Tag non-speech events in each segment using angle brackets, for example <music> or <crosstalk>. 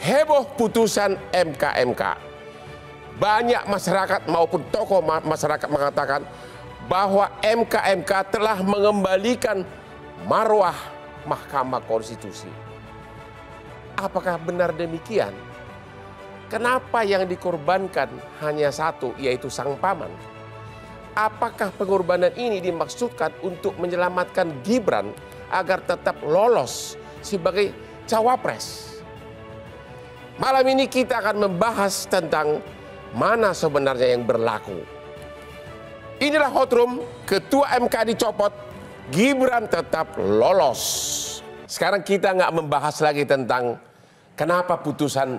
heboh putusan MKMK. Banyak masyarakat maupun tokoh masyarakat mengatakan bahwa MKMK telah mengembalikan marwah Mahkamah Konstitusi. Apakah benar demikian? Kenapa yang dikorbankan hanya satu, yaitu sang paman? Apakah pengorbanan ini dimaksudkan untuk menyelamatkan Gibran agar tetap lolos sebagai cawapres? Malam ini kita akan membahas tentang mana sebenarnya yang berlaku. Inilah hotrum, ketua MK dicopot, Gibran tetap lolos. Sekarang kita nggak membahas lagi tentang kenapa putusan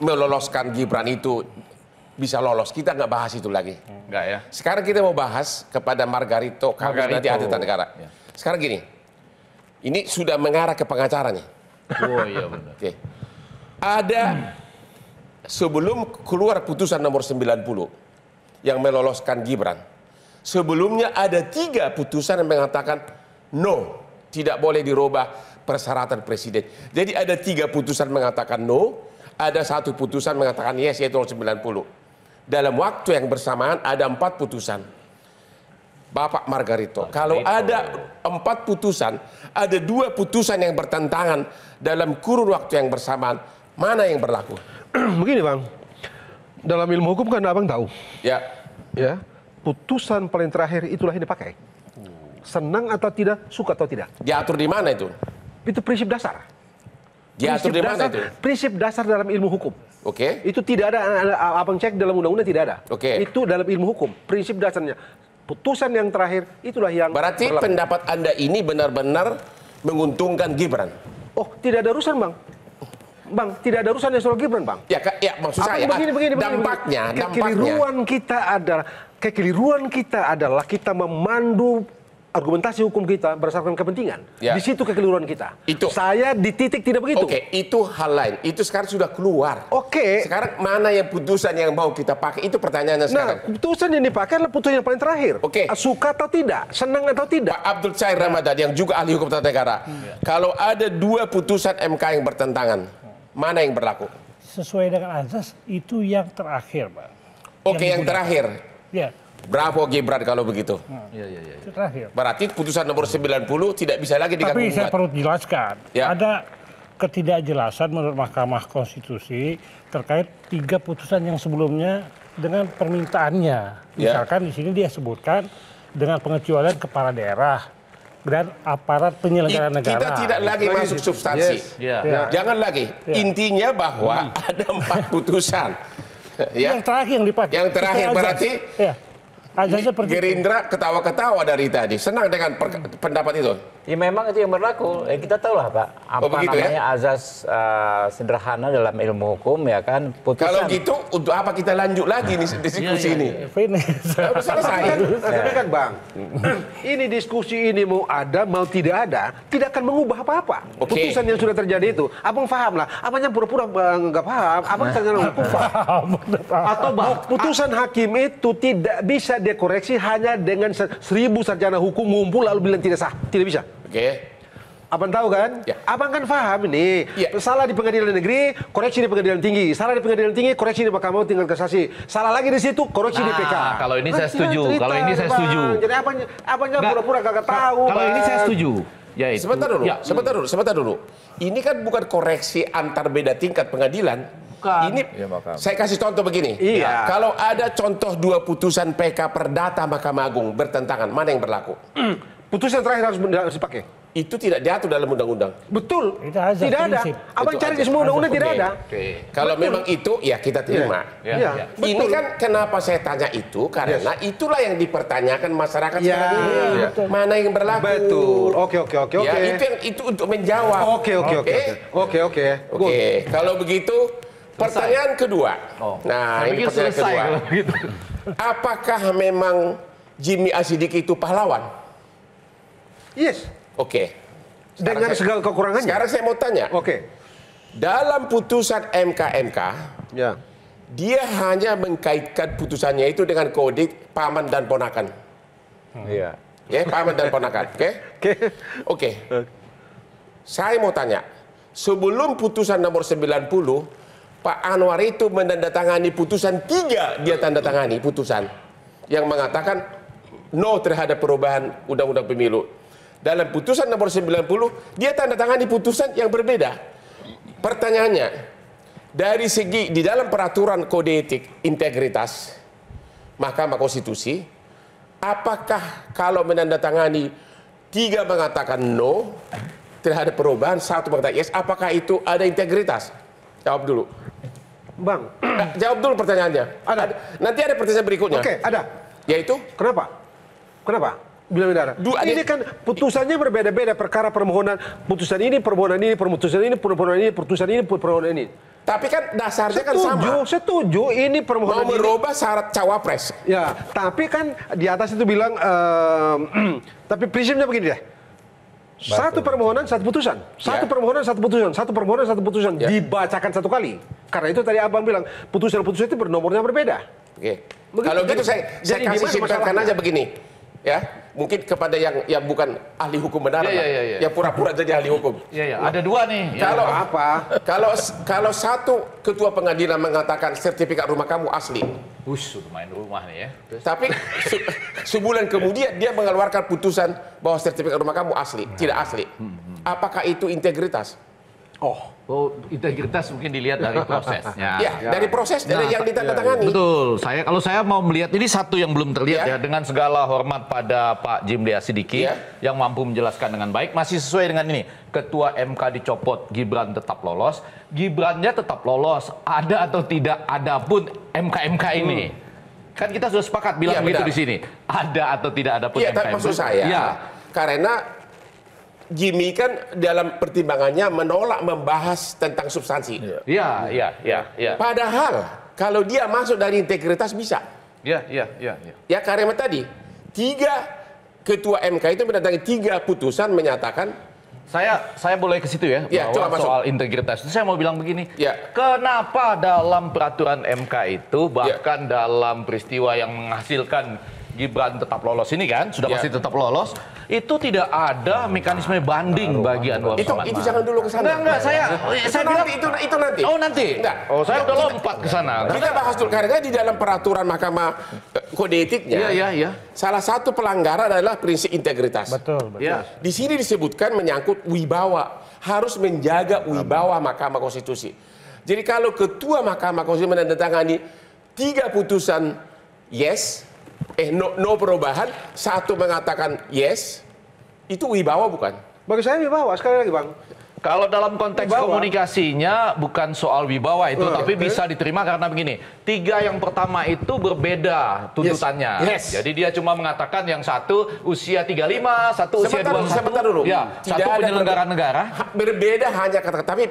meloloskan Gibran itu bisa lolos. Kita nggak bahas itu lagi. Enggak ya. Sekarang kita mau bahas kepada Margarito Margarito Adita Negara. Ya. Sekarang gini, ini sudah mengarah ke pengacara nih. Oh iya benar. Oke. Okay. Ada hmm. sebelum keluar putusan nomor 90 yang meloloskan Gibran. Sebelumnya ada tiga putusan yang mengatakan no, tidak boleh dirubah persyaratan presiden. Jadi ada tiga putusan mengatakan no, ada satu putusan mengatakan yes yaitu nomor 90. Dalam waktu yang bersamaan ada empat putusan. Bapak Margarito, Margarito. kalau ada empat putusan, ada dua putusan yang bertentangan dalam kurun waktu yang bersamaan Mana yang berlaku? <clears throat> Begini bang, dalam ilmu hukum kan abang tahu. Ya. Ya, putusan paling terakhir itulah yang dipakai. Senang atau tidak, suka atau tidak. Diatur di mana itu? Itu prinsip dasar. Diatur prinsip di mana dasar, itu? Prinsip dasar dalam ilmu hukum. Oke. Okay. Itu tidak ada, abang cek dalam undang-undang tidak ada. Oke. Okay. Itu dalam ilmu hukum, prinsip dasarnya. Putusan yang terakhir itulah yang. Berarti berlaku. pendapat anda ini benar-benar menguntungkan Gibran? Oh, tidak ada urusan bang. Bang, tidak ada urusannya soal Gibran, Bang. Ya, ka, ya maksud Apa saya. Begini, begini, dampaknya, begini. Kekeliruan kita adalah kekeliruan kita adalah kita memandu argumentasi hukum kita berdasarkan kepentingan. Ya. Di situ kekeliruan kita. Itu. Saya di titik tidak begitu. Oke, okay, itu hal lain. Itu sekarang sudah keluar. Oke. Okay. Sekarang mana yang putusan yang mau kita pakai? Itu pertanyaannya nah, sekarang. Nah, putusan yang dipakai adalah putusan yang paling terakhir. Oke. Okay. Suka atau tidak, senang atau tidak. Pak Abdul Cair Ramadan yang juga ahli hukum tata negara. Hmm. Kalau ada dua putusan MK yang bertentangan, Mana yang berlaku? Sesuai dengan azas itu yang terakhir, Pak. Oke, yang, yang terakhir. Ya. Bravo Gibran kalau begitu. Hmm. iya ya, ya, ya. Itu terakhir. Berarti putusan nomor 90 iya. tidak bisa lagi diganggu. Tapi saya perlu jelaskan. Ya. Ada ketidakjelasan menurut Mahkamah Konstitusi terkait tiga putusan yang sebelumnya dengan permintaannya. Ya. Misalkan ya. di sini dia sebutkan dengan pengecualian kepala daerah dan aparat penyelenggara negara. Kita tidak lagi masuk substansi. Yes. Yeah. Yeah. Ya. Jangan lagi. Yeah. Intinya bahwa hmm. <laughs> ada empat putusan. ya. Yang terakhir yang dipakai. Yang terakhir berarti yeah. Gerindra ketawa-ketawa dari tadi. Senang dengan hmm. pendapat itu? Ya memang itu yang berlaku. Ya, kita tahu lah Pak. Oh, apa oh, begitu, ya? namanya ya? azas uh, sederhana dalam ilmu hukum ya kan. Putusan. Kalau gitu untuk apa kita lanjut lagi nih <laughs> diskusi iya, iya. ini? Selesai. Tapi kan, iya. kan Bang, hmm. ini diskusi ini mau ada mau tidak ada tidak akan mengubah apa-apa. Okay. Putusan yang sudah terjadi itu, abang faham lah. Abangnya pura-pura eh, nah. nggak paham. Abang ternyata paham. Atau bang, putusan hakim itu tidak bisa dia koreksi hanya dengan seribu sarjana hukum ngumpul lalu bilang tidak sah, tidak bisa. Oke. Okay. Abang tahu kan? Ya. Abang kan paham ini. Ya. Salah di pengadilan negeri, koreksi di pengadilan tinggi. Salah di pengadilan tinggi, koreksi di Mahkamah Tinggal Kasasi. Salah lagi di situ, koreksi nah, di ah, PK. Kalau ini saya kan setuju. Cerita, kalau ini saya bang. setuju. Jadi apa apa abangnya pura-pura gak tahu. Kalau bang. ini saya setuju. Ya itu. Sebentar dulu, ya. sebentar dulu, sebentar dulu. Ini kan bukan koreksi antar beda tingkat pengadilan Bukan. Ini ya, makam. saya kasih contoh begini. Iya. Kalau ada contoh dua putusan PK Perdata Mahkamah Agung bertentangan, mana yang berlaku? Mm. Putusan terakhir harus, harus dipakai. Itu tidak diatur dalam undang-undang. Betul. Tidak ada. Tidak ada. Abang itu cari di semua undang-undang tidak ada. Okay. Kalau Betul. memang itu ya kita terima. Yeah. Yeah. Yeah. Yeah. Ini kan kenapa saya tanya itu karena yes. itulah yang dipertanyakan masyarakat yeah. sekarang ini. Yeah. Iya. Mana yang berlaku? Betul. Oke oke oke ya, oke. Ya, itu itu untuk menjawab. oke oke. Oke oke. Oke. Kalau begitu Pertanyaan kedua. Oh. Nah, ini pertanyaan kedua. Gitu. Apakah memang Jimmy Asidik itu pahlawan? Yes. Oke. Okay. Dengan saya, segala kekurangannya. Sekarang saya mau tanya. Oke. Okay. Dalam putusan MKMK, ya. dia hanya mengkaitkan putusannya itu dengan kode paman dan ponakan. Iya. Hmm. Ya, yeah, paman dan ponakan. Oke. Okay? Oke. Okay. Okay. Saya mau tanya, sebelum putusan nomor 90, Pak Anwar itu menandatangani putusan tiga dia tanda tangani putusan yang mengatakan no terhadap perubahan undang-undang pemilu. Dalam putusan nomor 90 dia tanda tangani putusan yang berbeda. Pertanyaannya dari segi di dalam peraturan kode etik integritas Mahkamah Konstitusi apakah kalau menandatangani tiga mengatakan no terhadap perubahan satu mengatakan yes apakah itu ada integritas? Jawab dulu. Bang. Eh, jawab dulu pertanyaannya. Ada. ada. Nanti ada pertanyaan berikutnya. Oke, ada. Yaitu? Kenapa? Kenapa? Bila bidara. Dua, ini eh. kan putusannya berbeda-beda perkara permohonan putusan ini permohonan ini permohonan ini permohonan ini putusan ini permohonan ini. Tapi kan dasarnya setuju, kan sama. Setuju, ini permohonan mau merubah syarat cawapres. Ya, tapi kan di atas itu bilang, uh, <clears throat> tapi prinsipnya begini deh satu permohonan satu putusan, satu ya. permohonan satu putusan, satu permohonan satu putusan ya. dibacakan satu kali. Karena itu tadi abang bilang putusan-putusan itu bernomornya berbeda. Oke. Begitu, Kalau gitu kan? saya saya kasih simpelkan aja begini, ya mungkin kepada yang yang bukan ahli hukum benar, ya, ya, ya, ya. yang pura-pura jadi ahli hukum. Ya, ya. ada dua nih. Ya. Kalau apa? Kalau kalau satu ketua pengadilan mengatakan sertifikat rumah kamu asli, Bus main rumah nih ya. Terus. Tapi se sebulan kemudian dia mengeluarkan putusan bahwa sertifikat rumah kamu asli, hmm. tidak asli. Hmm, hmm. Apakah itu integritas? Oh. Oh, integritas mungkin dilihat dari <laughs> prosesnya. ya, ya, dari proses nah, dari yang iya, ditandatangani. Ya, Betul. Saya kalau saya mau melihat ini satu yang belum terlihat ya, ya dengan segala hormat pada Pak Lia Sidiki ya. yang mampu menjelaskan dengan baik masih sesuai dengan ini. Ketua MK dicopot, Gibran tetap lolos. Gibrannya tetap lolos, ada atau tidak ada pun MK-MK ini. Hmm. Kan kita sudah sepakat bilang ya, begitu di sini. Ada atau tidak ada pun ya, mk Iya, Maksud saya, ya. karena Jimmy kan dalam pertimbangannya menolak membahas tentang substansi. Iya, iya, iya. Ya. Padahal kalau dia masuk dari integritas bisa. Iya, iya, iya. iya. Ya. ya karena tadi tiga ketua MK itu mendatangi tiga putusan menyatakan saya saya boleh ke situ ya, ya bahwa coba soal masuk. integritas saya mau bilang begini ya. kenapa dalam peraturan MK itu ya. bahkan ya. dalam peristiwa yang menghasilkan Gibran tetap lolos ini kan sudah ya. pasti tetap lolos itu tidak ada nah, mekanisme banding nah, bagi Anwar itu, Itu jangan dulu ke sana. Enggak enggak nah, saya itu ya. saya bilang itu itu nanti. Oh nanti. Enggak. Oh saya udah lompat ke sana. Kita bahas dulu karena di dalam peraturan Mahkamah eh, Kode Etiknya. Iya iya iya. Salah satu pelanggaran adalah prinsip integritas. Betul betul. Ya. Di sini disebutkan menyangkut wibawa harus menjaga wibawa Mahkamah Konstitusi. Jadi kalau ketua Mahkamah Konstitusi menandatangani tiga putusan yes eh no, no perubahan, satu mengatakan yes, itu wibawa bukan? Bagi saya wibawa sekali lagi bang. Kalau dalam konteks wibawa. komunikasinya bukan soal wibawa itu, uh, tapi okay. bisa diterima karena begini. Tiga yang pertama itu berbeda tuntutannya. Yes. Yes. Jadi dia cuma mengatakan yang satu usia 35, satu sebentar, usia 21. Sebentar dulu. Ya, satu penyelenggara negara. Berbeda hanya kata-kata, tapi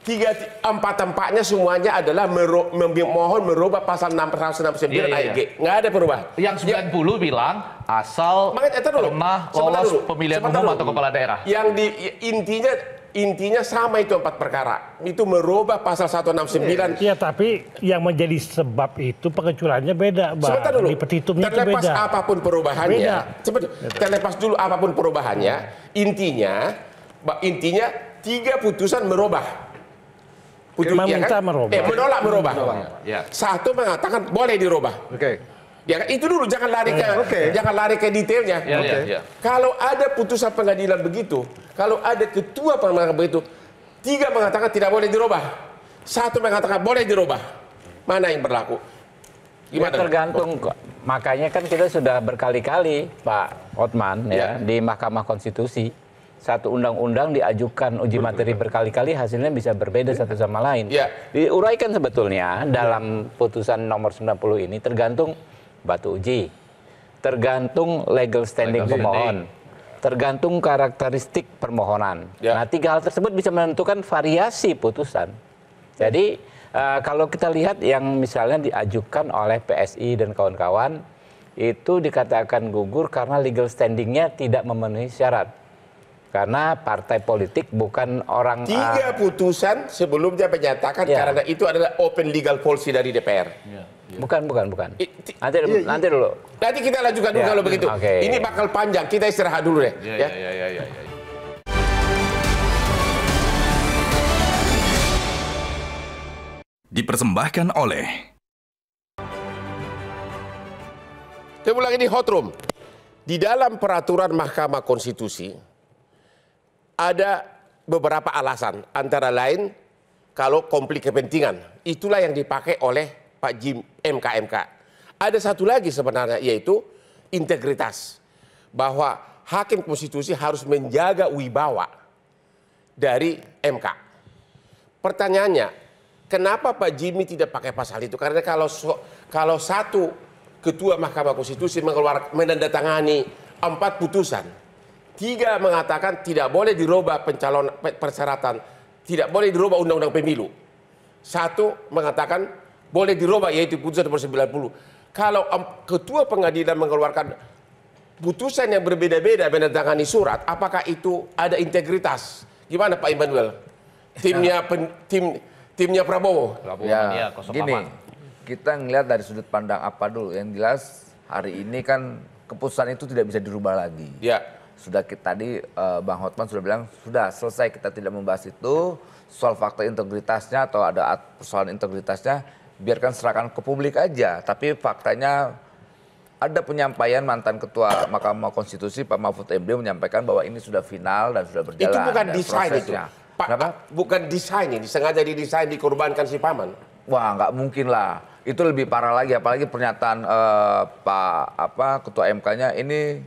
tiga empat tempatnya semuanya adalah meru, mohon merubah pasal 669 yeah, yeah, AIG. Nggak ada perubahan. Yang 90 ya. bilang asal pernah lolos pemilihan Sementara umum dulu. atau kepala daerah. Yang di intinya intinya sama itu empat perkara. Itu merubah pasal 169. Iya, tapi yang menjadi sebab itu pengecualiannya beda, Bang. Sebentar dulu. Di petitumnya terlepas beda. apapun perubahannya. Beda. lepas terlepas dulu apapun perubahannya, intinya intinya tiga putusan merubah Pujuk, ya kan? merubah. Eh, menolak merubah. Menolak. Ya. Satu mengatakan boleh dirubah. Oke. Okay. Ya kan? itu dulu jangan lari ke okay. jangan lari ke detailnya. Ya, okay. ya, ya. Kalau ada putusan pengadilan begitu, kalau ada ketua pengadilan begitu, tiga mengatakan tidak boleh dirubah, satu mengatakan boleh dirubah, mana yang berlaku? Ya, tergantung kok. Makanya kan kita sudah berkali-kali Pak Otman ya, ya di Mahkamah Konstitusi satu undang-undang diajukan uji materi berkali-kali hasilnya bisa berbeda satu sama lain. Ya. Diuraikan sebetulnya dalam ya. putusan nomor 90 ini tergantung batu uji, tergantung legal standing legal pemohon, standing. tergantung karakteristik permohonan. Ya. Nah, tiga hal tersebut bisa menentukan variasi putusan. Jadi uh, kalau kita lihat yang misalnya diajukan oleh PSI dan kawan-kawan itu dikatakan gugur karena legal standingnya tidak memenuhi syarat karena partai politik bukan orang Tiga uh, putusan sebelumnya menyatakan yeah. karena itu adalah open legal policy dari DPR. Yeah. Ya. Bukan, bukan, bukan. Nanti, iya, iya. nanti dulu. Nanti kita lanjutkan dulu ya, kalau begitu. Okay. Ini bakal panjang. Kita istirahat dulu deh. Ya, ya, ya, ya. ya, ya. ya. Dipersembahkan oleh Saya lagi di Hot Room. Di dalam peraturan Mahkamah Konstitusi ada beberapa alasan, antara lain kalau konflik kepentingan. Itulah yang dipakai oleh Pak Jim MKMK. Ada satu lagi sebenarnya yaitu integritas. Bahwa hakim konstitusi harus menjaga wibawa dari MK. Pertanyaannya, kenapa Pak Jimmy tidak pakai pasal itu? Karena kalau kalau satu ketua Mahkamah Konstitusi mengeluarkan menandatangani empat putusan, Tiga mengatakan tidak boleh dirubah pencalon persyaratan, tidak boleh dirubah undang-undang pemilu. Satu mengatakan boleh dirubah yaitu putusan nomor 90. Kalau ketua pengadilan mengeluarkan putusan yang berbeda-beda menandatangani surat, apakah itu ada integritas? Gimana Pak Immanuel? Timnya ya. pen, tim timnya Prabowo. ya gini, kita ngelihat dari sudut pandang apa dulu. Yang jelas hari ini kan keputusan itu tidak bisa dirubah lagi. Ya sudah kita tadi uh, Bang Hotman sudah bilang sudah selesai kita tidak membahas itu soal fakta integritasnya atau ada persoalan integritasnya biarkan serahkan ke publik aja tapi faktanya ada penyampaian mantan ketua Mahkamah Konstitusi Pak Mahfud MD menyampaikan bahwa ini sudah final dan sudah berjalan. Itu bukan desain itu. Pak, Kenapa? Bukan desainnya, disengaja didesain dikorbankan si paman. Wah, nggak mungkin lah. Itu lebih parah lagi apalagi pernyataan uh, Pak apa ketua MK-nya ini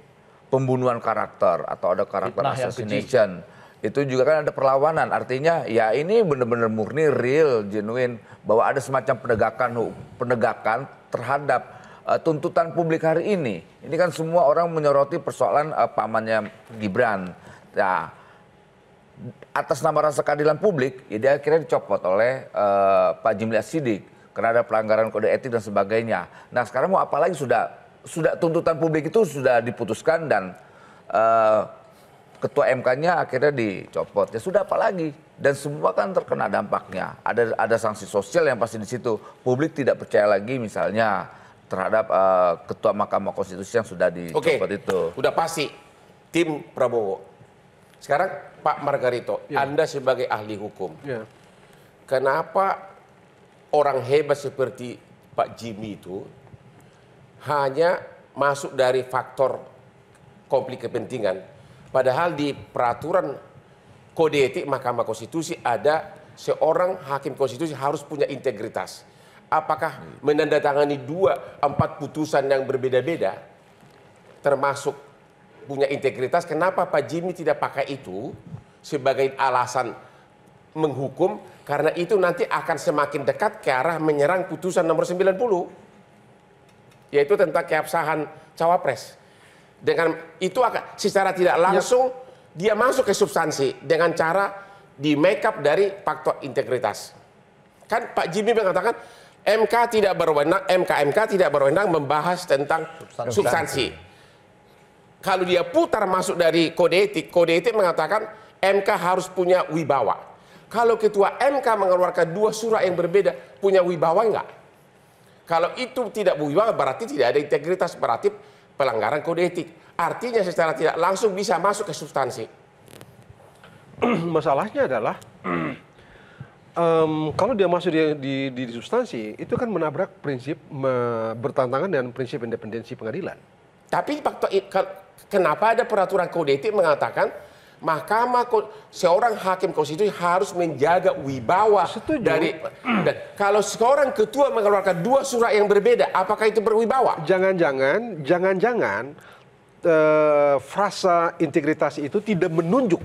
pembunuhan karakter atau ada karakter Fitnah assassination. Itu juga kan ada perlawanan. Artinya ya ini benar-benar murni real, genuine bahwa ada semacam penegakan penegakan terhadap uh, tuntutan publik hari ini. Ini kan semua orang menyoroti persoalan uh, pamannya Gibran. Nah, atas nama rasa keadilan publik, ya dia akhirnya dicopot oleh uh, Pak Jimli Asidik karena ada pelanggaran kode etik dan sebagainya. Nah, sekarang mau apa lagi sudah sudah tuntutan publik itu sudah diputuskan dan uh, ketua MK-nya akhirnya dicopot. Ya sudah apalagi Dan semua kan terkena dampaknya. Ada ada sanksi sosial yang pasti di situ. Publik tidak percaya lagi misalnya terhadap uh, ketua Mahkamah Konstitusi yang sudah dicopot Oke. itu. sudah pasti tim Prabowo. Sekarang Pak Margarito, ya. Anda sebagai ahli hukum. Ya. Kenapa orang hebat seperti Pak Jimmy itu hanya masuk dari faktor konflik kepentingan. Padahal di peraturan kode etik Mahkamah Konstitusi ada seorang hakim konstitusi harus punya integritas. Apakah menandatangani dua empat putusan yang berbeda-beda termasuk punya integritas? Kenapa Pak Jimmy tidak pakai itu sebagai alasan menghukum? Karena itu nanti akan semakin dekat ke arah menyerang putusan nomor 90 yaitu tentang keabsahan cawapres. Dengan itu akan secara tidak ya. langsung ya. dia masuk ke substansi dengan cara di make up dari faktor integritas. Kan Pak Jimmy mengatakan MK tidak berwenang, MK MK tidak berwenang membahas tentang substansi. substansi. Kalau dia putar masuk dari kode etik, kode etik mengatakan MK harus punya wibawa. Kalau ketua MK mengeluarkan dua surat yang berbeda, punya wibawa enggak? Kalau itu tidak bukti banget berarti tidak ada integritas berarti pelanggaran kode etik. Artinya secara tidak langsung bisa masuk ke substansi. <clears throat> Masalahnya adalah um, <clears throat> kalau dia masuk di, di, di substansi itu kan menabrak prinsip me, bertantangan dengan prinsip independensi pengadilan. Tapi faktor kenapa ada peraturan kode etik mengatakan Mahkamah seorang hakim konstitusi harus menjaga wibawa Setuju. dari hmm. dan kalau seorang ketua mengeluarkan dua surat yang berbeda, apakah itu berwibawa? Jangan-jangan, jangan-jangan uh, frasa integritas itu tidak menunjuk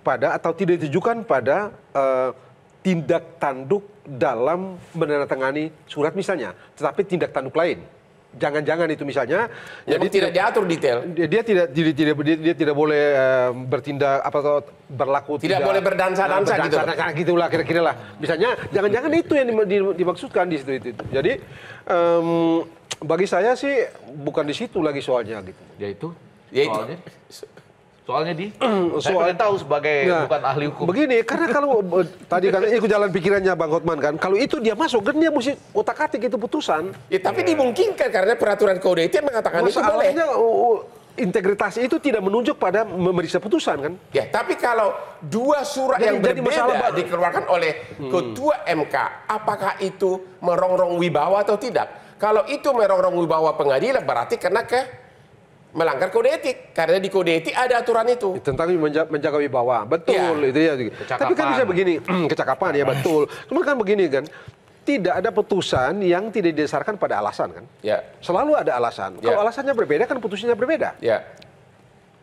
pada atau tidak ditujukan pada uh, tindak tanduk dalam menandatangani surat misalnya, tetapi tindak tanduk lain jangan-jangan itu misalnya ya, jadi tidak, diatur detail dia, dia tidak dia, tidak dia, dia tidak boleh uh, bertindak apa atau berlaku tidak, tidak boleh berdansa-dansa berdansa, gitu karena gitulah kira-kira lah misalnya jangan-jangan itu yang dimaksudkan di situ itu, jadi um, bagi saya sih bukan di situ lagi soalnya gitu itu, ya itu. Soalnya di, <clears throat> Soal, saya kan tahu sebagai nah, bukan ahli hukum. Begini, karena kalau <laughs> eh, tadi kan ini jalan pikirannya Bang Hotman kan, kalau itu dia masuk, kan dia mesti otak atik itu putusan. Ya, tapi yeah. dimungkinkan karena peraturan kode etik mengatakan Masalahnya, itu boleh. Uh, integritas itu tidak menunjuk pada memeriksa putusan kan? Ya, tapi kalau dua surat jadi, yang jadi berbeda masalah dikeluarkan oleh hmm. ketua MK, apakah itu merongrong wibawa atau tidak? Kalau itu merongrong wibawa pengadilan berarti kena ke melanggar kode etik karena di kode etik ada aturan itu tentang menjaga, menjaga wibawa betul ya. itu ya kecakapan. tapi kan bisa begini <clears throat> kecakapan ya betul cuma kan begini kan tidak ada putusan yang tidak didasarkan pada alasan kan ya. selalu ada alasan ya. kalau alasannya berbeda kan putusannya berbeda ya.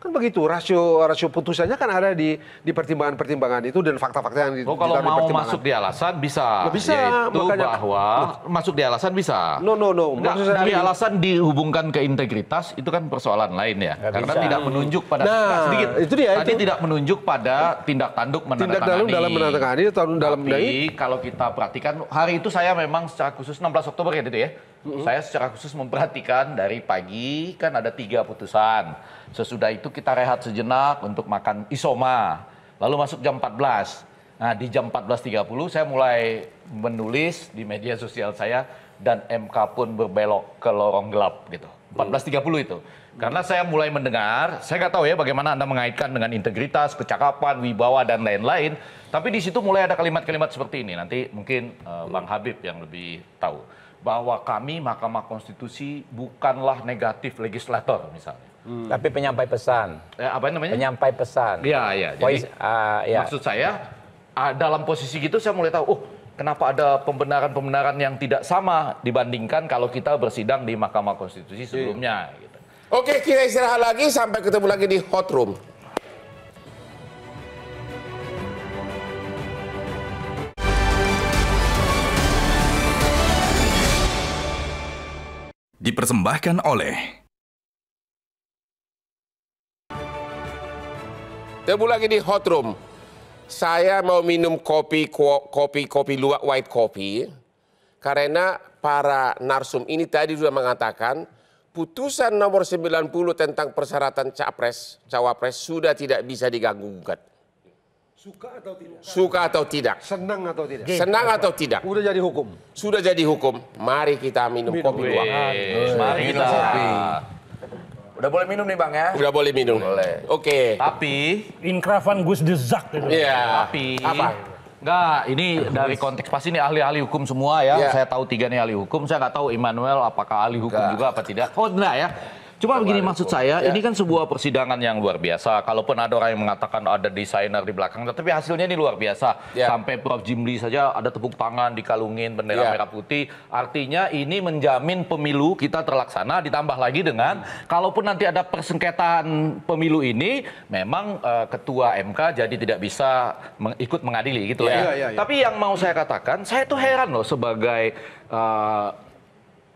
Kan begitu rasio rasio putusannya kan ada di di pertimbangan-pertimbangan itu dan fakta-fakta yang di, oh, kalau mau masuk di alasan bisa. Nah, bisa yaitu makanya, bahwa masuk di alasan bisa. No no no. Nggak, dari alasan dihubungkan ke integritas itu kan persoalan lain ya. Karena bisa. tidak menunjuk pada nah, nah, sedikit. Itu dia Tadi itu. tidak menunjuk pada tindak tanduk menandatangani. Tindak dalam dalam menandatangani atau dalam Tapi kalau kita perhatikan hari itu saya memang secara khusus 16 Oktober ya itu ya hmm Saya secara khusus memperhatikan dari pagi kan ada tiga putusan. Sesudah itu kita rehat sejenak untuk makan isoma. Lalu masuk jam 14. Nah di jam 14.30 saya mulai menulis di media sosial saya dan MK pun berbelok ke lorong gelap gitu. 14.30 itu. Karena saya mulai mendengar, saya nggak tahu ya bagaimana Anda mengaitkan dengan integritas, kecakapan, wibawa, dan lain-lain. Tapi di situ mulai ada kalimat-kalimat seperti ini. Nanti mungkin uh, Bang Habib yang lebih tahu bahwa kami Mahkamah Konstitusi bukanlah negatif legislator misalnya. Hmm. Tapi penyampai pesan. Eh, apa namanya? Penyampai pesan. Iya, iya. Jadi uh, ya. maksud saya uh, dalam posisi gitu saya mulai tahu, oh kenapa ada pembenaran-pembenaran yang tidak sama dibandingkan kalau kita bersidang di Mahkamah Konstitusi iya. sebelumnya. Gitu. Oke, kita istirahat lagi sampai ketemu lagi di Hot Room. dipersembahkan oleh Ketemu lagi di Hot Room. Saya mau minum kopi kopi kopi luwak white kopi karena para narsum ini tadi sudah mengatakan putusan nomor 90 tentang persyaratan capres cawapres sudah tidak bisa diganggu gugat. Suka atau tidak? Suka atau tidak? Senang atau tidak? Senang atau tidak? Udah jadi hukum. Sudah jadi hukum. Mari kita minum, minum kopi dua. Mari kita. Kopi. Udah boleh minum nih bang ya? Udah boleh minum. Oke. Okay. Tapi inkrafan Gus Dezak gitu. Iya. Tapi apa? Enggak, ini dari konteks pasti ini ahli-ahli hukum semua ya. Yeah. Saya tahu tiga nih ahli hukum. Saya nggak tahu Immanuel apakah ahli hukum Gak. juga apa tidak. Oh, enggak ya. Cuma begini maksud saya, ya. ini kan sebuah persidangan yang luar biasa. Kalaupun ada orang yang mengatakan ada desainer di belakang, tapi hasilnya ini luar biasa. Ya. Sampai Prof Jimli saja ada tepuk tangan dikalungin bendera ya. merah putih. Artinya ini menjamin pemilu kita terlaksana. Ditambah lagi dengan kalaupun nanti ada persengketaan pemilu ini, memang uh, ketua MK jadi tidak bisa meng ikut mengadili gitu ya. ya. ya. ya, ya. Tapi yang mau saya katakan, saya tuh heran loh sebagai uh,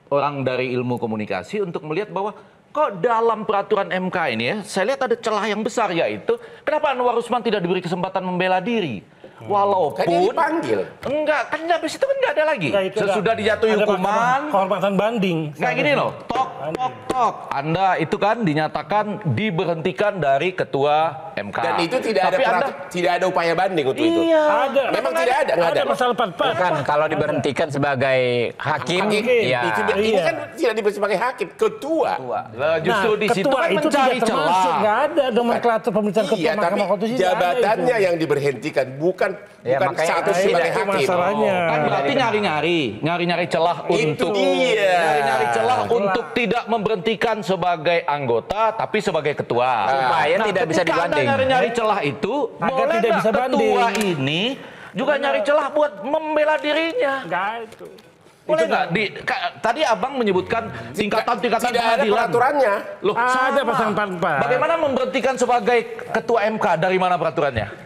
orang dari ilmu komunikasi untuk melihat bahwa kok dalam peraturan MK ini ya, saya lihat ada celah yang besar yaitu kenapa Anwar Usman tidak diberi kesempatan membela diri? Hmm. Walaupun Kayaknya dipanggil. Enggak, kan habis itu kan enggak ada lagi. Enggak, itu Sesudah dijatuhi hukuman, kehormatan banding. Enggak gini loh. Tok tok tok. Anda itu kan dinyatakan diberhentikan dari ketua MK. Dan itu tidak Tapi ada anda, tidak ada upaya banding untuk iya. itu. Ada. Memang ada, tidak ada, enggak ada. Ada pasal 44. Bukan kalau diberhentikan sebagai hakim, hakim. ya. Itu, iya. Ini kan tidak diberhentikan sebagai hakim, ketua. ketua. Nah, nah justru nah, di situ kan itu mencari celah. Enggak ada nomenklatur pemerintahan iya, ketua Mahkamah Konstitusi. Jabatannya yang diberhentikan bukan ya, bukan makanya, status sebagai itu hakim. Masalahnya. Oh, kan berarti iya. nyari-nyari, nyari-nyari celah itu untuk Nyari-nyari celah untuk tidak memberhentikan sebagai anggota tapi sebagai ketua. Ah. Supaya nah, tidak bisa dibanding. nyari-nyari eh? celah itu, Agar boleh tidak bisa banding. ketua ini juga Benar. nyari celah buat membela dirinya. Enggak itu. Boleh nggak? Di, ka, tadi abang menyebutkan tingkatan-tingkatan tidak pengadilan. Ada peraturannya. Loh, ah, ada pasang Bagaimana memberhentikan sebagai ketua MK dari mana peraturannya?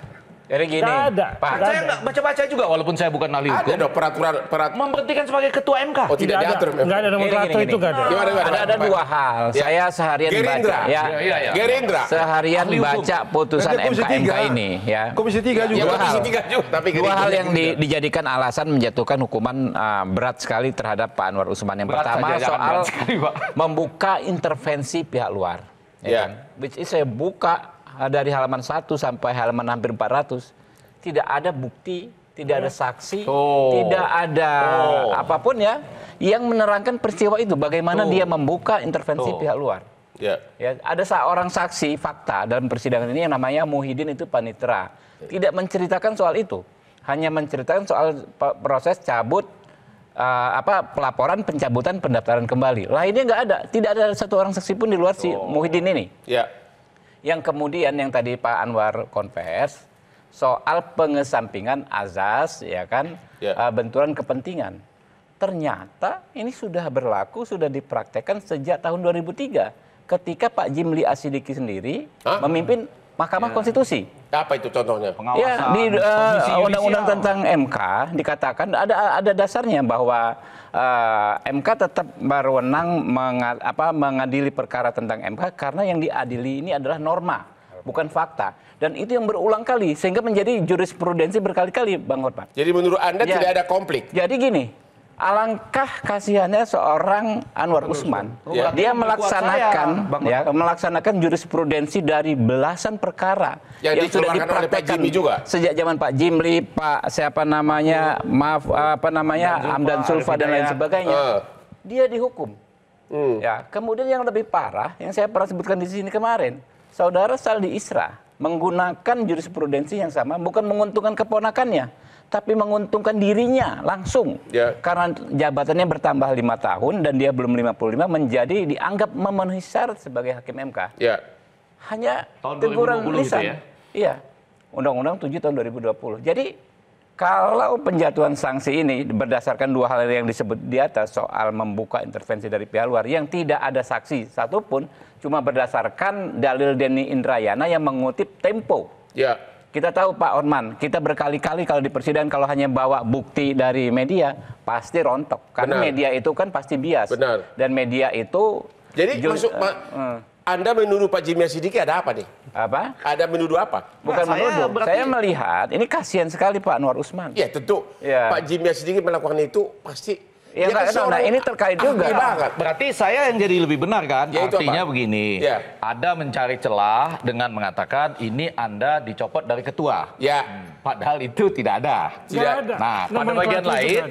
Jadi gini, gak ada. Pak, gak saya nggak baca-baca juga walaupun saya bukan ahli hukum. Ada peraturan peraturan memberhentikan sebagai ketua MK. Oh, tidak, tidak diatur. Enggak ada nomenklatur itu enggak ada. Gimana, gimana, ada ada dua hal. Ya. Saya seharian Gerindra. baca ya. ya, ya. ya. ya. Gerindra. Seharian ahli baca putusan MK, MK ini ya. Komisi 3 ya, juga. Ya, komisi 3 juga. Tapi dua hal yang di, dijadikan alasan menjatuhkan hukuman uh, berat sekali terhadap Pak Anwar Usman yang berat pertama saja, soal membuka intervensi pihak luar. Ya, yeah. Kan? which is saya buka dari halaman 1 sampai halaman hampir 400 tidak ada bukti, tidak ada saksi, oh. tidak ada oh. apapun ya yang menerangkan peristiwa itu bagaimana oh. dia membuka intervensi oh. pihak luar. Yeah. Ya, ada seorang saksi fakta dalam persidangan ini yang namanya Muhyiddin itu panitera. Ya. Tidak menceritakan soal itu, hanya menceritakan soal proses cabut uh, apa pelaporan pencabutan pendaftaran kembali. Lainnya nggak ada, tidak ada satu orang saksi pun di luar si oh. Muhyiddin ini. Yeah yang kemudian yang tadi Pak Anwar konvers soal pengesampingan azas ya kan yeah. Ya. uh, benturan kepentingan. Ternyata ini sudah berlaku, sudah dipraktekkan sejak tahun 2003 ketika Pak Jimli Asidiki sendiri Hah? memimpin Mahkamah yeah. Konstitusi. Apa itu contohnya? Pengawasan. Ya, di eh, undang undang-undang tentang MK dikatakan ada ada dasarnya bahwa uh, eh, MK tetap berwenang apa, mengadili perkara tentang MK karena yang diadili ini adalah norma bukan fakta. Dan itu yang berulang kali sehingga menjadi jurisprudensi berkali-kali, Bang Hotman. Jadi menurut Anda ya. tidak ada konflik. Jadi gini, Alangkah kasihannya seorang Anwar Usman. Ya. Dia melaksanakan ya, melaksanakan jurisprudensi dari belasan perkara yang, yang sudah dipraktekkan juga. Sejak zaman Pak Jimli, Pak siapa namanya? Hmm. Maaf apa namanya? Amdan Sulfa dan lain sebagainya. Uh. Dia dihukum. Hmm. Ya, kemudian yang lebih parah yang saya pernah sebutkan di sini kemarin, saudara Saldi Isra menggunakan jurisprudensi yang sama bukan menguntungkan keponakannya tapi menguntungkan dirinya langsung ya. karena jabatannya bertambah lima tahun dan dia belum 55 menjadi dianggap memenuhi syarat sebagai hakim MK. Ya. Hanya teguran lisan. Gitu ya? Iya. Undang-Undang 7 tahun 2020. Jadi kalau penjatuhan sanksi ini berdasarkan dua hal yang disebut di atas soal membuka intervensi dari pihak luar yang tidak ada saksi satupun cuma berdasarkan dalil Denny Indrayana yang mengutip Tempo. Ya kita tahu Pak Orman, kita berkali-kali kalau di persidangan kalau hanya bawa bukti dari media pasti rontok karena Benar. media itu kan pasti bias. Benar. Dan media itu Jadi jul- masuk Pak uh, anda menuduh Pak Jimmy Sidiki ada apa nih? Apa? Ada menuduh apa? Bukan nah, menuduh. Saya, saya melihat ini kasihan sekali Pak Anwar Usman. Ya tentu. Ya. Pak Jimmy Sidiki melakukan itu pasti Ya, ya, nah, ini terkait juga. Banget. Berarti saya yang jadi lebih benar kan? Ya, Artinya apa? begini, ya. ada mencari celah dengan mengatakan ini Anda dicopot dari ketua. Ya. Hmm. Padahal itu tidak ada. Tidak, ada. Nah, pada bagian lain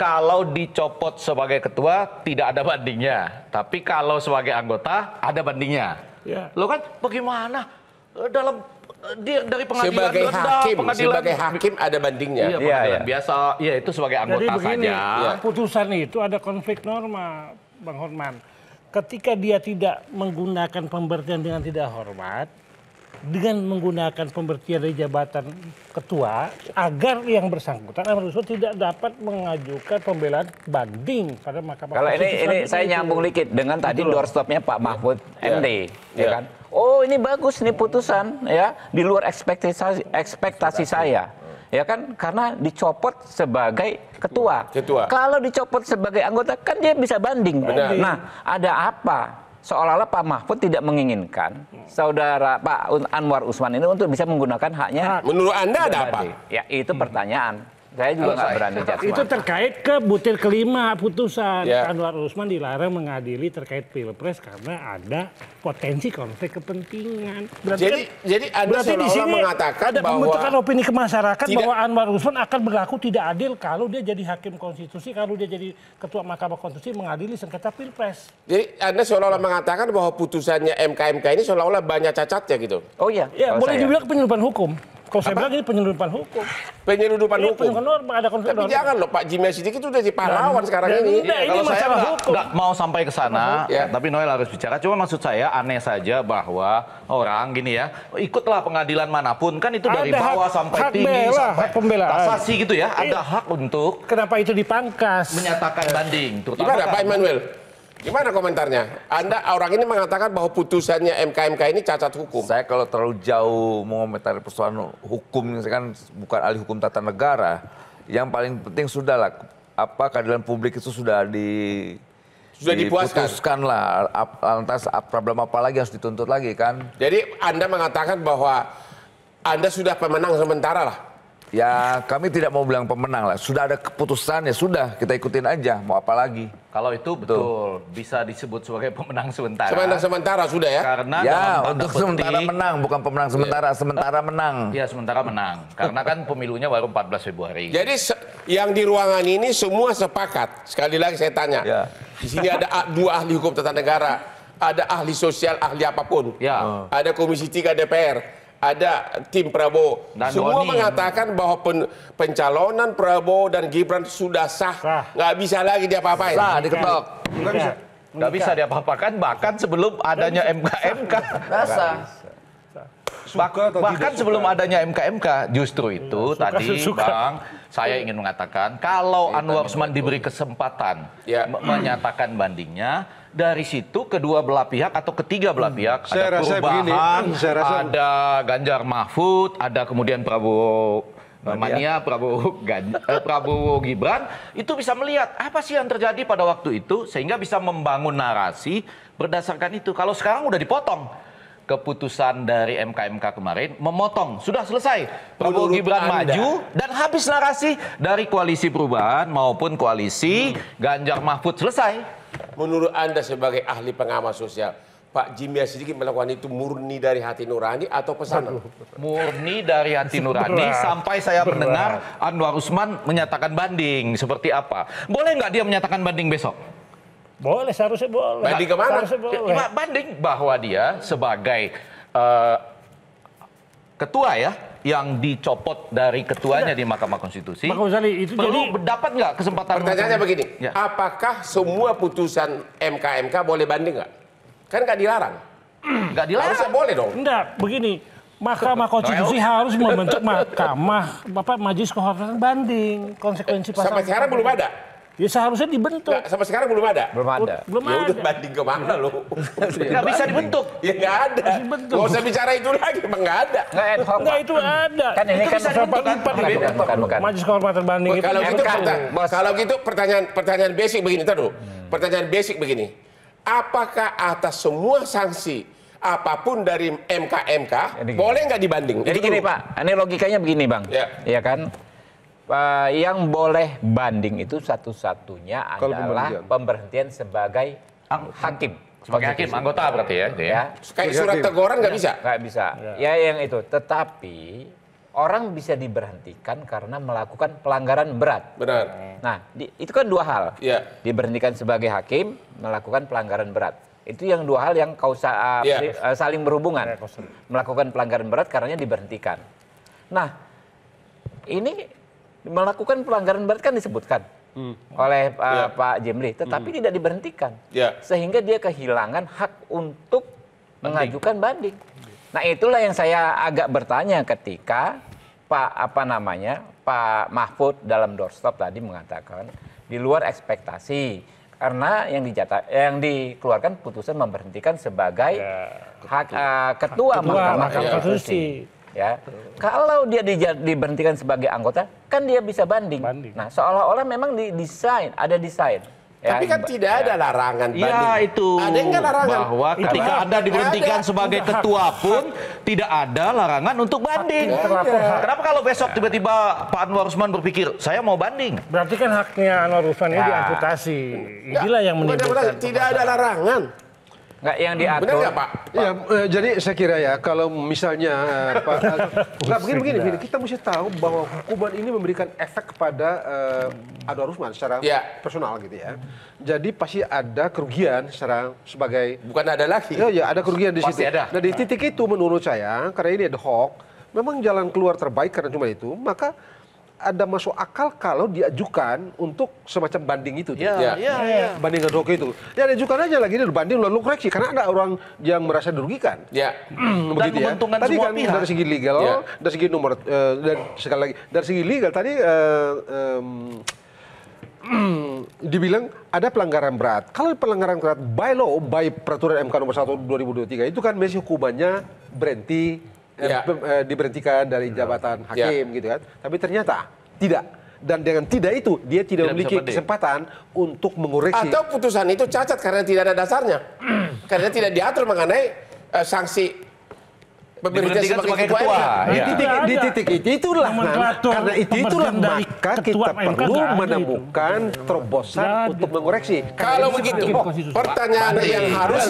kalau dicopot sebagai ketua tidak ada bandingnya, tapi kalau sebagai anggota ada bandingnya. Ya. Lo kan bagaimana eh, dalam dia dari pengadilan sebagai rendah, hakim, pengadilan sebagai hakim ada bandingnya. Iya, iya, iya. biasa, iya itu sebagai anggota Jadi begini, saja. Iya. Putusan itu ada konflik norma, Bang Horman. Ketika dia tidak menggunakan pemberhentian dengan tidak hormat, dengan menggunakan pemberhentian dari jabatan ketua agar yang bersangkutan Amir tidak dapat mengajukan pembelaan banding pada Mahkamah Kalau ini ini saya nyambung dikit dengan tadi doorstopnya Pak Mahfud iya. ya. MD, ya, ya kan? oh ini bagus nih putusan ya di luar ekspektasi ekspektasi saya ya kan karena dicopot sebagai ketua. ketua. Kalau dicopot sebagai anggota kan dia bisa banding. Benar. Nah, ada apa? Seolah-olah Pak Mahfud tidak menginginkan saudara Pak Anwar Usman ini untuk bisa menggunakan haknya. Menurut Anda ada apa? Ya, itu hmm. pertanyaan. Saya juga nggak berani jatuh. Itu terkait ke butir kelima putusan. Yeah. Anwar Usman dilarang mengadili terkait pilpres karena ada potensi konflik kepentingan. Berarti jadi, kan, jadi ada berarti di sini mengatakan ada bahwa membentukkan opini ke masyarakat tidak, bahwa Anwar Usman akan berlaku tidak adil kalau dia jadi hakim konstitusi, kalau dia jadi ketua Mahkamah Konstitusi mengadili sengketa pilpres. Jadi Anda seolah-olah mengatakan bahwa putusannya MKMK ini seolah-olah banyak cacatnya gitu. Oh iya. Ya, boleh saya. dibilang penyelupan hukum. Kalau saya bilang ini penyeludupan hukum. Penyelundupan hukum. Penyelundupan ada konflik Tapi jangan loh Pak Jimmy Sidik itu udah pahlawan nah, sekarang ini. ya, ini masalah hukum. Enggak mau sampai ke sana, iya. ya. tapi Noel harus bicara. Cuma maksud saya aneh saja bahwa orang gini ya, ikutlah pengadilan manapun kan itu dari bawah hak, sampai hak tinggi bela, sampai hak pembelaan. kasasi gitu ya, ada iya. hak untuk Kenapa itu dipangkas? Menyatakan banding. Gimana Pak Emmanuel? Gimana komentarnya? Anda orang ini mengatakan bahwa putusannya MKMK ini cacat hukum. Saya kalau terlalu jauh mengomentari persoalan hukum, saya kan bukan ahli hukum tata negara. Yang paling penting sudahlah apa keadilan publik itu sudah di sudah dipuaskan. Diputuskan lah. Lantas problem apa lagi harus dituntut lagi kan? Jadi Anda mengatakan bahwa Anda sudah pemenang sementara lah. Ya kami tidak mau bilang pemenang lah. Sudah ada keputusan ya sudah kita ikutin aja. Mau apa lagi? Kalau itu betul, betul. bisa disebut sebagai pemenang sementara. Sementara sementara sudah ya. Karena ya untuk petik, sementara menang bukan pemenang sementara ya. sementara menang. Ya sementara menang karena kan pemilunya baru 14 Februari. Jadi yang di ruangan ini semua sepakat. Sekali lagi saya tanya. Ya. Di sini ada dua ahli hukum tata negara, ada ahli sosial, ahli apapun. Ya. Ada komisi tiga DPR ada tim Prabowo. Dan Semua Doni. mengatakan bahwa pen, pencalonan Prabowo dan Gibran sudah sah. Nggak bisa lagi dia apa-apain. Sah, diketok. Nggak bisa. dia apa-apakan bahkan sebelum adanya MKMK. sah. Suka atau bahkan tidak sebelum adanya MKMK justru iya, itu suka, tadi suka. Bang saya ingin mengatakan kalau iya, Anwar Usman diberi kesempatan ya. menyatakan bandingnya dari situ kedua belah pihak atau ketiga belah hmm. pihak hmm. ada rasa perubahan, begini. rasa... ada Ganjar Mahfud, ada kemudian Prabowo nah, Mania, Prabowo Gan, eh, Prabowo Gibran itu bisa melihat apa sih yang terjadi pada waktu itu sehingga bisa membangun narasi berdasarkan itu. Kalau sekarang udah dipotong keputusan dari MKMK kemarin memotong sudah selesai Prabowo Gibran anda. maju dan habis narasi dari koalisi perubahan maupun koalisi hmm. Ganjar Mahfud selesai menurut Anda sebagai ahli pengamat sosial, Pak Jimmy Sidiki melakukan itu murni dari hati nurani atau pesanan? Murni dari hati nurani Berat. sampai saya Berat. mendengar Anwar Usman menyatakan banding seperti apa. Boleh nggak dia menyatakan banding besok? Boleh, seharusnya boleh. Banding kemana? Seharusnya Banding bahwa dia sebagai uh, ketua ya, yang dicopot dari ketuanya di Mahkamah Konstitusi. Pak Ghazali, itu perlu jadi dapat nggak kesempatan? Pertanyaannya begini, ya. apakah semua putusan MK MK boleh banding nggak? Kan nggak dilarang. <clears throat> Nggak dilarang. Harusnya boleh dong. Nggak. begini. Mahkamah Konstitusi harus membentuk mahkamah Bapak Majelis Kehormatan Banding. Konsekuensi pasal. Sampai sekarang belum ada. Ya seharusnya dibentuk. Nah, sampai sekarang belum ada. Belum ada. Belum ya banding ke mana lo? Enggak bisa dibentuk. Ya enggak ada. Enggak usah bicara itu lagi, emang enggak ada. Enggak ad hoc. itu ada. Kan ini kan bisa dibentuk Majelis Kehormatan Banding itu. Kalau gitu, kalau gitu pertanyaan pertanyaan basic begini tahu. Hmm. Pertanyaan basic begini. Apakah atas semua sanksi apapun dari mk MK, boleh nggak dibanding? Jadi gini Pak, ini logikanya begini Bang, ya, ya kan? uh, yang boleh banding itu satu-satunya adalah pemberhentian. pemberhentian sebagai hakim. Sebagai hakim anggota berarti ya, gitu ya. ya. Kayak surat teguran nggak ya, bisa. Nggak bisa. Ya. ya yang itu. Tetapi orang bisa diberhentikan karena melakukan pelanggaran berat. Benar. Nah di, itu kan dua hal. Ya. Diberhentikan sebagai hakim melakukan pelanggaran berat. Itu yang dua hal yang kausa uh, ah, ya. ah, saling berhubungan. Melakukan pelanggaran berat karenanya diberhentikan. Nah, ini melakukan pelanggaran berat kan disebutkan hmm. oleh uh, yeah. Pak Jemli, tetapi hmm. tidak diberhentikan, yeah. sehingga dia kehilangan hak untuk banding. mengajukan banding. Nah itulah yang saya agak bertanya ketika Pak apa namanya Pak Mahfud dalam doorstop tadi mengatakan di luar ekspektasi karena yang dijata yang dikeluarkan putusan memberhentikan sebagai ya, hak ketua, uh, ketua Mahkamah Konstitusi. Ya ya kalau dia diberhentikan sebagai anggota kan dia bisa banding, banding. nah seolah-olah memang di desain, ada desain Ya, Tapi kan tidak ya. ada larangan ya, banding. Ya itu. Ada enggak larangan? Bahwa ketika ada kan Anda diberhentikan ada. sebagai ketua pun tidak ada larangan untuk banding. Kenapa? Kenapa kalau besok tiba-tiba Pak Anwar Usman berpikir, saya mau banding? Berarti kan haknya Anwar Usman ini ya. diamputasi. Inilah yang menimbulkan. Tidak ada larangan. Nggak yang hmm, diatur. Benar ya Pak? Ya, jadi saya kira ya kalau misalnya eh, Pak, <laughs> nggak begini begini, begini, kita mesti tahu bahwa hukuman ini memberikan efek kepada eh, Anwar Usman secara ya. personal gitu ya. Jadi pasti ada kerugian secara sebagai bukan ada lagi. Ya, ya ada kerugian di pasti situ. Ada. Nah di titik itu menurut saya karena ini ad hoc, memang jalan keluar terbaik karena cuma itu, maka ada masuk akal kalau diajukan untuk semacam banding itu. Ya, ya. Ya, iya, iya, iya. Banding Doki itu. Ya diajukan aja lagi dulu banding lalu koreksi karena ada orang yang merasa dirugikan. Iya. Hmm, <clears throat> dan ya. tadi semua kan pihak. dari segi legal, ya. dari segi nomor uh, dan sekali lagi dari segi legal tadi uh, um, <clears throat> dibilang ada pelanggaran berat. Kalau pelanggaran berat by law, by peraturan MK nomor 1 2023 itu kan masih hukumannya berhenti Eh, ya. Eh, diberhentikan dari jabatan ya. hakim ya. gitu kan. Tapi ternyata tidak. Dan dengan tidak itu dia tidak, tidak memiliki kesempatan untuk mengoreksi. Atau putusan itu cacat karena tidak ada dasarnya. <clears throat> karena tidak diatur mengenai eh, sanksi pemerintah sebagai, sebagai ketua. Di iya. titik, di titik itu itulah karena itu itulah maka kita perlu menemukan terobosan untuk mengoreksi. Kalau begitu, pertanyaan yang harus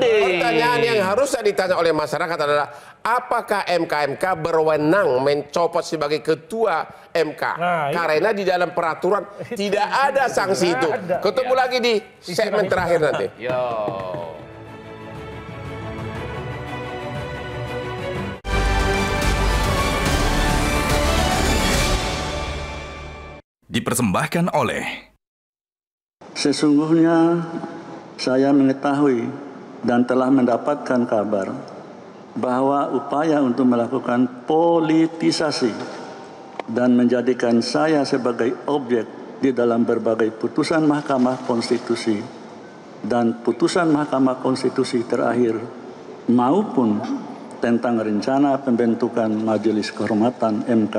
pertanyaan yang harus ditanya oleh masyarakat adalah apakah MKMK berwenang mencopot sebagai ketua MK? Nah, Karena di dalam peraturan tidak ada sanksi itu. Ketemu ya. lagi di segmen terakhir nanti. Yo. dipersembahkan oleh Sesungguhnya saya mengetahui dan telah mendapatkan kabar bahwa upaya untuk melakukan politisasi dan menjadikan saya sebagai objek di dalam berbagai putusan Mahkamah Konstitusi dan putusan Mahkamah Konstitusi terakhir maupun tentang rencana pembentukan Majelis Kehormatan MK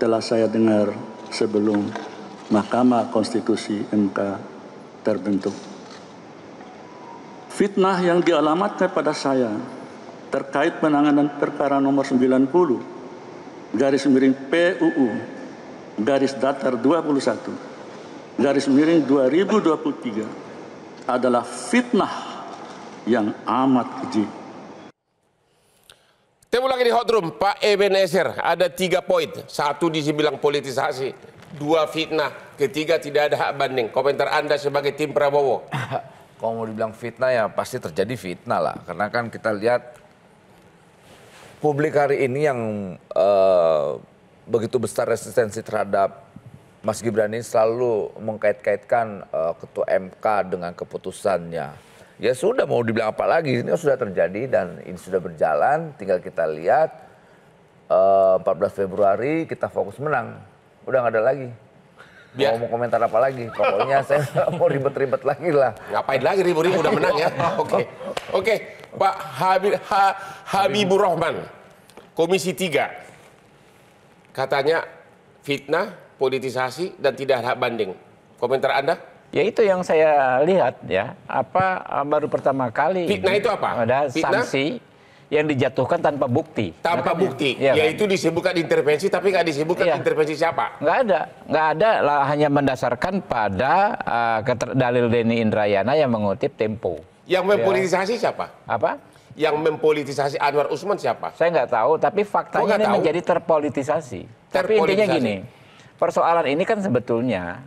telah saya dengar sebelum Mahkamah Konstitusi MK terbentuk. Fitnah yang dialamatkan pada saya terkait penanganan perkara nomor 90 garis miring PUU garis datar 21 garis miring 2023 adalah fitnah yang amat keji. Temu lagi di hot room, Pak Ebenezer ada tiga poin. Satu bilang politisasi, dua fitnah, ketiga tidak ada hak banding. Komentar Anda sebagai tim Prabowo. <laughs> Kalau mau dibilang fitnah ya pasti terjadi fitnah lah. Karena kan kita lihat publik hari ini yang uh, begitu besar resistensi terhadap Mas Gibran ini selalu mengkait-kaitkan uh, ketua MK dengan keputusannya ya sudah mau dibilang apa lagi ini sudah terjadi dan ini sudah berjalan tinggal kita lihat uh, eh, 14 Februari kita fokus menang udah nggak ada lagi Biar. Mau, komentar apa lagi? Pokoknya <laughs> saya mau ribet-ribet lagi lah. Ngapain lagi ribut-ribut udah menang ya. <laughs> Oke. Oke, Pak Habib ha, Habibur Rahman. Komisi 3. Katanya fitnah, politisasi dan tidak hak banding. Komentar Anda? Ya itu yang saya lihat ya. Apa eh, baru pertama kali fitnah itu apa? Ada Fitna? sanksi yang dijatuhkan tanpa bukti. Tanpa nah, bukti, ya, yaitu kan? disebutkan intervensi, tapi nggak disebutkan ya. intervensi siapa? Nggak ada, nggak ada, lah, hanya mendasarkan pada uh, dalil Denny Indrayana yang mengutip Tempo. Yang iya. mempolitisasi ya. siapa? Apa? Yang mempolitisasi Anwar Usman siapa? Saya nggak tahu, tapi faktanya ini tahu? menjadi terpolitisasi. terpolitisasi. Tapi intinya gini, persoalan ini kan sebetulnya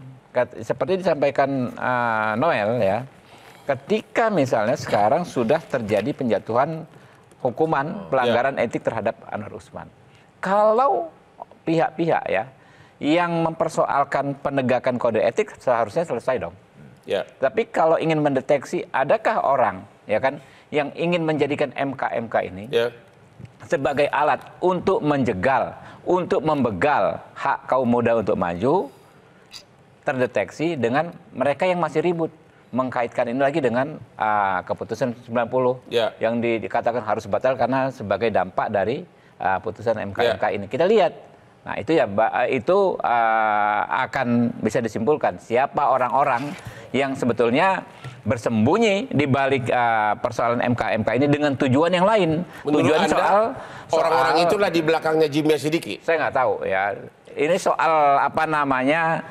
seperti disampaikan ah, noel ya ketika misalnya sekarang sudah terjadi penjatuhan hukuman ya. pelanggaran etik terhadap anwar usman kalau pihak-pihak ya yang mempersoalkan penegakan kode etik seharusnya selesai dong Ya. Tapi kalau ingin mendeteksi adakah orang ya kan yang ingin menjadikan MKMK ini ya. sebagai alat untuk menjegal, untuk membegal hak kaum muda untuk maju, terdeteksi dengan mereka yang masih ribut mengkaitkan ini lagi dengan uh, keputusan 90 yeah. yang di, dikatakan harus batal karena sebagai dampak dari uh, putusan MK yeah. ini. Kita lihat. Nah, itu ya ah, itu uh, akan bisa disimpulkan siapa orang-orang yang sebetulnya bersembunyi di balik uh, persoalan MK MK ini dengan tujuan yang lain. Menurut tujuan anda, soal orang-orang itulah di belakangnya Jimmy Sidiki. Saya nggak tahu ya. Ini soal apa namanya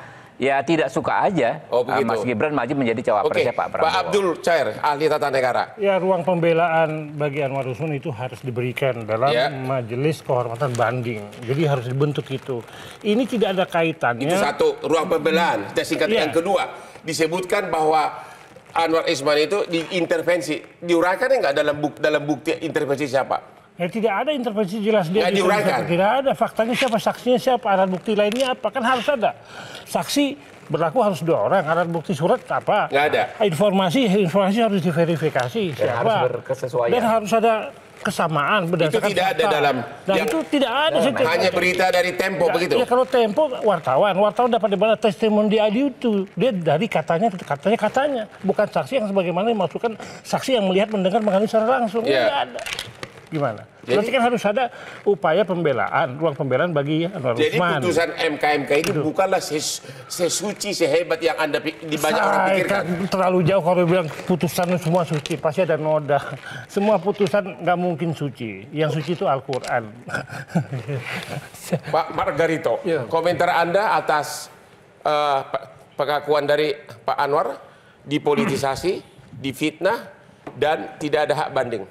ya tidak suka aja oh, ah, begitu. Mas Gibran maju menjadi cawapresnya okay. Pak Prabowo. Pak Abdul Cair, ahli tata negara. Ya, ruang pembelaan bagi Anwar Usman itu harus diberikan dalam ya. majelis kehormatan banding. Jadi harus dibentuk itu. Ini tidak ada kaitannya. Itu satu, ruang pembelaan. Kita singkat ya. yang kedua, disebutkan bahwa Anwar Usman itu diintervensi. Diuraikan enggak dalam buk dalam bukti intervensi siapa? Ya tidak ada intervensi jelas dia. Tidak ada. Faktanya siapa, saksinya siapa, alat bukti lainnya apa. Kan harus ada. Saksi berlaku harus dua orang, alat bukti surat apa. Nggak ada. Informasi, informasi harus diverifikasi Dan ya, siapa. harus berkesesuaian. Dan harus ada kesamaan berdasarkan itu tidak ada dalam dan yang, itu tidak ada dalam, nah, sih hanya berita dari Tempo ya, begitu ya kalau Tempo wartawan wartawan dapat dimana testimoni di Adi itu dia dari katanya katanya katanya bukan saksi yang sebagaimana dimasukkan saksi yang melihat mendengar mengalami secara langsung tidak ya. ada gimana? Jadi, Berarti kan harus ada upaya pembelaan, ruang pembelaan bagi Anwar Jadi Usman. putusan MKMK itu Aduh. bukanlah ses, sesuci, sehebat yang Anda di banyak Saya orang pikirkan. Kan terlalu jauh kalau bilang putusan semua suci, pasti ada noda. Semua putusan nggak mungkin suci. Yang suci itu Al-Qur'an. Pak Margarito, ya. komentar Anda atas uh, pengakuan dari Pak Anwar dipolitisasi, difitnah dan tidak ada hak banding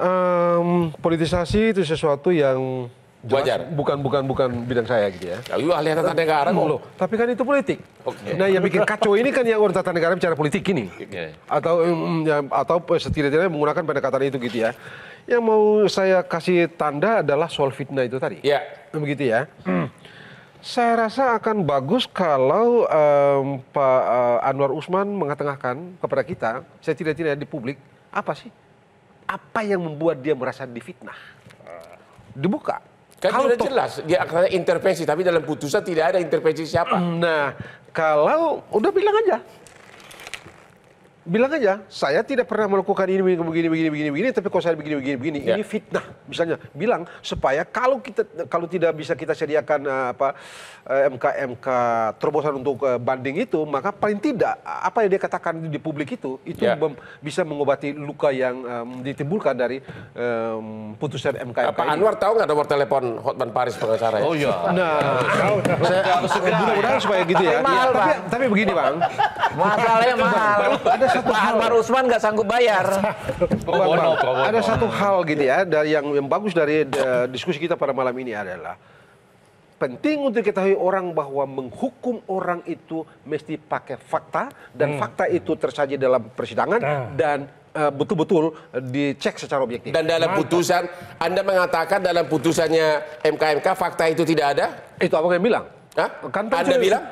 um, politisasi itu sesuatu yang wajar. Bukan bukan bukan bidang saya gitu ya. Ayo ya, iya, ahli tata negara kok. Loh, tapi kan itu politik. Okay. Nah, yang bikin kacau ini kan yang orang tata negara bicara politik ini. Okay. Atau um, ya, atau setidaknya menggunakan pendekatan itu gitu ya. Yang mau saya kasih tanda adalah soal fitnah itu tadi. Iya. Yeah. Begitu ya. Hmm. Saya rasa akan bagus kalau um, Pak uh, Anwar Usman mengatakan kepada kita, saya tidak tidak di publik, apa sih apa yang membuat dia merasa difitnah? Ah. Dibuka. Kan sudah jelas dia akan intervensi, tapi dalam putusan tidak ada intervensi siapa. Nah, kalau udah bilang aja, bilang aja, saya tidak pernah melakukan ini begini begini begini begini, tapi kalau saya begini begini begini, yeah. ini fitnah. Misalnya bilang supaya kalau kita kalau tidak bisa kita sediakan eh, apa eh, MK MK terobosan untuk eh, banding itu, maka paling tidak apa yang dia katakan di publik itu itu yeah. Ya. bisa mengobati luka yang um, ditimbulkan dari um, putusan MK. MK Pak Anwar tahu nggak nomor telepon Hotman Paris pengacara? Oh iya. Nah, saya mudah-mudahan supaya gitu ya. ya tapi, tapi begini bang. Masalahnya mahal. Pak Anwar Usman nggak sanggup bayar. Ada satu hal gitu ya dari yang yang bagus dari eh, diskusi kita pada malam ini adalah penting untuk diketahui orang bahwa menghukum orang itu mesti pakai fakta dan hmm. fakta itu tersaji dalam persidangan dan eh, betul-betul dicek secara objektif. Dan dalam putusan Anda mengatakan dalam putusannya MKMK fakta itu tidak ada? Itu apa yang bilang? Hah? Kan Anda bilang?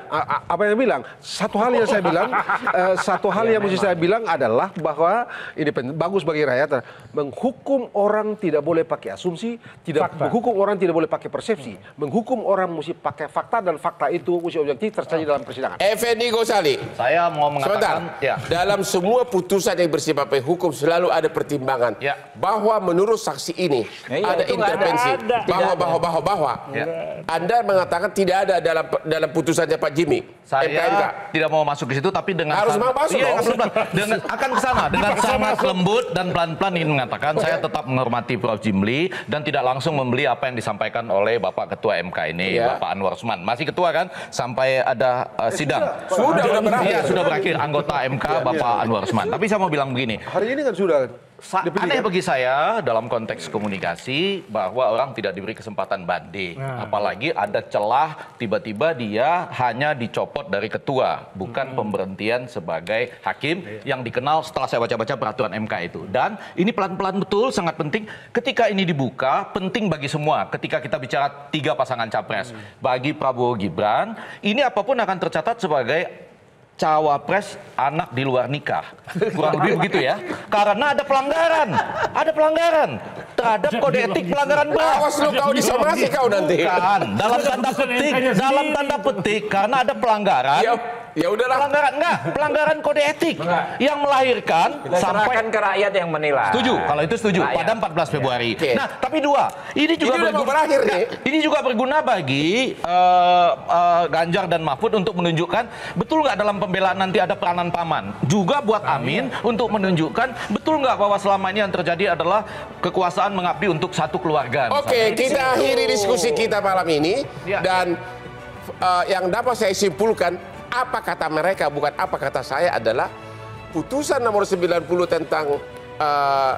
Apa yang saya bilang? Satu hal yang saya bilang, uh, <laughs> satu hal ya, yang mesti saya bilang adalah bahwa ini bagus bagi rakyat. Menghukum orang tidak boleh pakai asumsi, tidak fakta. menghukum orang tidak boleh pakai persepsi, hmm. menghukum orang mesti pakai fakta dan fakta itu mesti objektif terjadi dalam persidangan. Effendi Gosali. Saya mau mengatakan Sebentar. Ya. dalam semua putusan yang bersifat hukum selalu ada pertimbangan ya. bahwa menurut saksi ini ya, ya, ada intervensi ada. bahwa bahwa bahwa bahwa. Ya. Anda mengatakan tidak ada dalam dalam putusannya Pak Jimmy? Saya MKMK. tidak mau masuk ke situ tapi dengan harus mau masuk iya, dong. dengan akan ke sana dengan sangat lembut dan pelan-pelan ingin mengatakan saya tetap menghormati Prof Jimli dan tidak langsung membeli apa yang disampaikan oleh Bapak Ketua MK ini ya. Bapak Anwar Usman. Masih ketua kan sampai ada uh, sidang. sudah, sudah, sudah berakhir. Iya, sudah berakhir anggota MK ya, iya. Bapak ya. Anwar Usman. Tapi saya mau bilang begini. Hari ini kan sudah Sa aneh kan? bagi saya dalam konteks komunikasi bahwa orang tidak diberi kesempatan banding. Nah. Apalagi ada celah tiba-tiba dia hanya dicopot dari ketua, bukan hmm. pemberhentian sebagai hakim iya. yang dikenal setelah saya baca-baca peraturan MK itu. Dan ini pelan-pelan betul sangat penting. Ketika ini dibuka, penting bagi semua. Ketika kita bicara tiga pasangan capres, hmm. bagi Prabowo Gibran, ini apapun akan tercatat sebagai cawapres anak di luar nikah. Kurang lebih begitu ya. Karena ada pelanggaran. Ada pelanggaran terhadap kode etik pelanggaran berat. Awas lu kau disomasi kau nanti. Bukan. Dalam tanda petik, dalam tanda petik karena ada pelanggaran Ya udah Pelanggaran enggak, pelanggaran kode etik enggak. yang melahirkan Kita sampai ke rakyat yang menilai. Setuju. Kalau itu setuju rakyat. pada 14 iya. Februari. Ya. Okay. Nah, tapi dua, ini juga ini berguna, berakhir nih. Ini juga berguna bagi uh, uh, Ganjar dan Mahfud untuk menunjukkan betul nggak dalam pembelaan nanti ada peranan paman. Juga buat nah, Amin iya. untuk menunjukkan betul nggak bahwa selama ini yang terjadi adalah kekuasaan mengabdi untuk satu keluarga. Oke, okay, kita akhiri diskusi kita malam ini ya. dan uh, yang dapat saya simpulkan apa kata mereka, bukan apa kata saya adalah putusan nomor 90 tentang uh,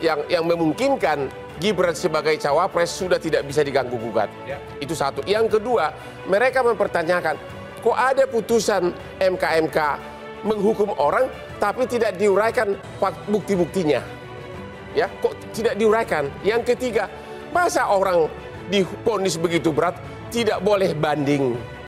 yang yang memungkinkan Gibran sebagai cawapres sudah tidak bisa diganggu gugat. Ya. Itu satu. Yang kedua, mereka mempertanyakan, kok ada putusan MKMK menghukum orang tapi tidak diuraikan bukti-buktinya. Ya, kok tidak diuraikan? Yang ketiga, masa orang diponis begitu berat tidak boleh banding?